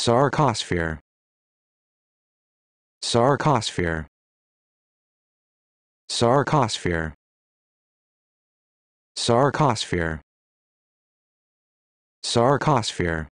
Sarcosphere Sarcosphere Sarcosphere Sarcosphere Sarcosphere